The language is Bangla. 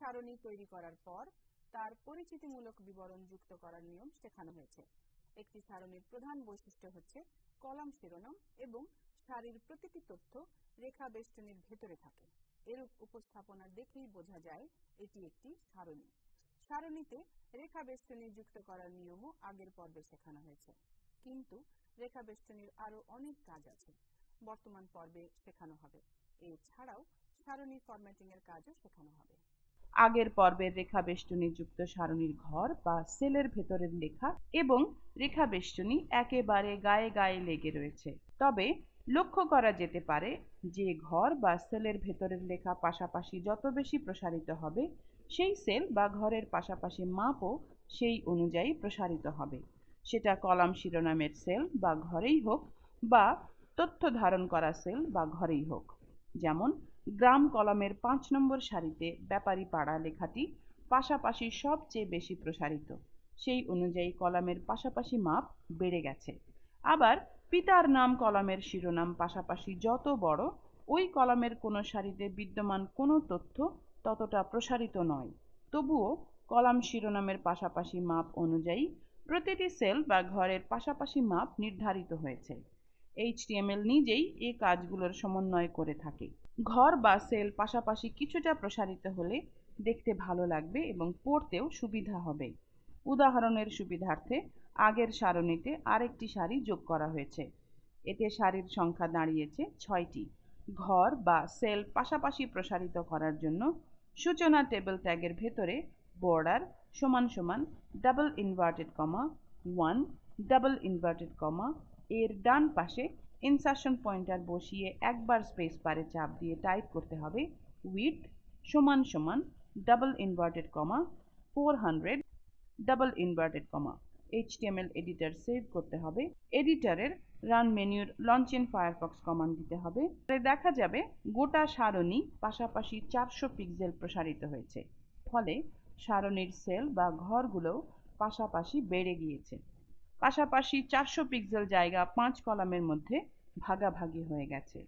সারণী তৈরি করার পর তার পরিচিতিমূলক বিবরণ যুক্ত করার নিয়ম শেখানো হয়েছে একটি সারণীর প্রধান বৈশিষ্ট্য হচ্ছে কলাম শিরোনাম এবং সারির প্রতিটি তথ্য রেখা বেষ্টনীর ভেতরে থাকে এরূপ উপস্থাপনা দেখেই বোঝা যায় এটি একটি সারণী সারণীতে রেখা বেষ্টনী যুক্ত করার নিয়মও আগের পর্বে শেখানো হয়েছে কিন্তু রেখা বেষ্টনীর আরও অনেক কাজ আছে বর্তমান পর্বে শেখানো হবে এছাড়াও সারণী ফরম্যাটিং এর কাজও শেখানো হবে আগের পর্বের রেখা যুক্ত সারণীর ঘর বা সেলের ভেতরের লেখা এবং রেখা বেষ্টনী একেবারে গায়ে গায়ে লেগে রয়েছে তবে লক্ষ্য করা যেতে পারে যে ঘর বা সেলের ভেতরের লেখা পাশাপাশি যত বেশি প্রসারিত হবে সেই সেল বা ঘরের পাশাপাশি মাপও সেই অনুযায়ী প্রসারিত হবে সেটা কলাম শিরোনামের সেল বা ঘরেই হোক বা তথ্য ধারণ করা সেল বা ঘরেই হোক যেমন গ্রাম কলামের পাঁচ নম্বর সারিতে পাড়া লেখাটি পাশাপাশি সবচেয়ে বেশি প্রসারিত সেই অনুযায়ী কলামের পাশাপাশি মাপ বেড়ে গেছে আবার পিতার নাম কলামের শিরোনাম পাশাপাশি যত বড় ওই কলামের কোনো সারিতে বিদ্যমান কোনো তথ্য ততটা প্রসারিত নয় তবুও কলাম শিরোনামের পাশাপাশি মাপ অনুযায়ী প্রতিটি সেল বা ঘরের পাশাপাশি মাপ নির্ধারিত হয়েছে এইচটিএমএল নিজেই এই কাজগুলোর সমন্বয় করে থাকে ঘর বা সেল পাশাপাশি কিছুটা প্রসারিত হলে দেখতে ভালো লাগবে এবং পড়তেও সুবিধা হবে উদাহরণের সুবিধার্থে আগের সারণীতে আরেকটি শাড়ি যোগ করা হয়েছে এতে শাড়ির সংখ্যা দাঁড়িয়েছে ছয়টি ঘর বা সেল পাশাপাশি প্রসারিত করার জন্য সূচনা টেবিল ট্যাগের ভেতরে বর্ডার সমান সমান double inverted comma one double inverted comma এর ডান পাশে ইনসার্শন পয়েন্টার বসিয়ে একবার স্পেস পারে চাপ দিয়ে টাইপ করতে হবে উইথ সমান সমান double inverted comma four hundred double inverted comma HTML editor save করতে হবে এডিটারের রান মেনিউর লঞ্চ ইন ফায়ারফক্স কমান্ড দিতে হবে দেখা যাবে গোটা সারণি পাশাপাশি চারশো পিক্সেল প্রসারিত হয়েছে ফলে সারণির সেল বা ঘরগুলো পাশাপাশি বেড়ে গিয়েছে পাশাপাশি চারশো পিক্সেল জায়গা পাঁচ কলামের মধ্যে ভাগাভাগি হয়ে গেছে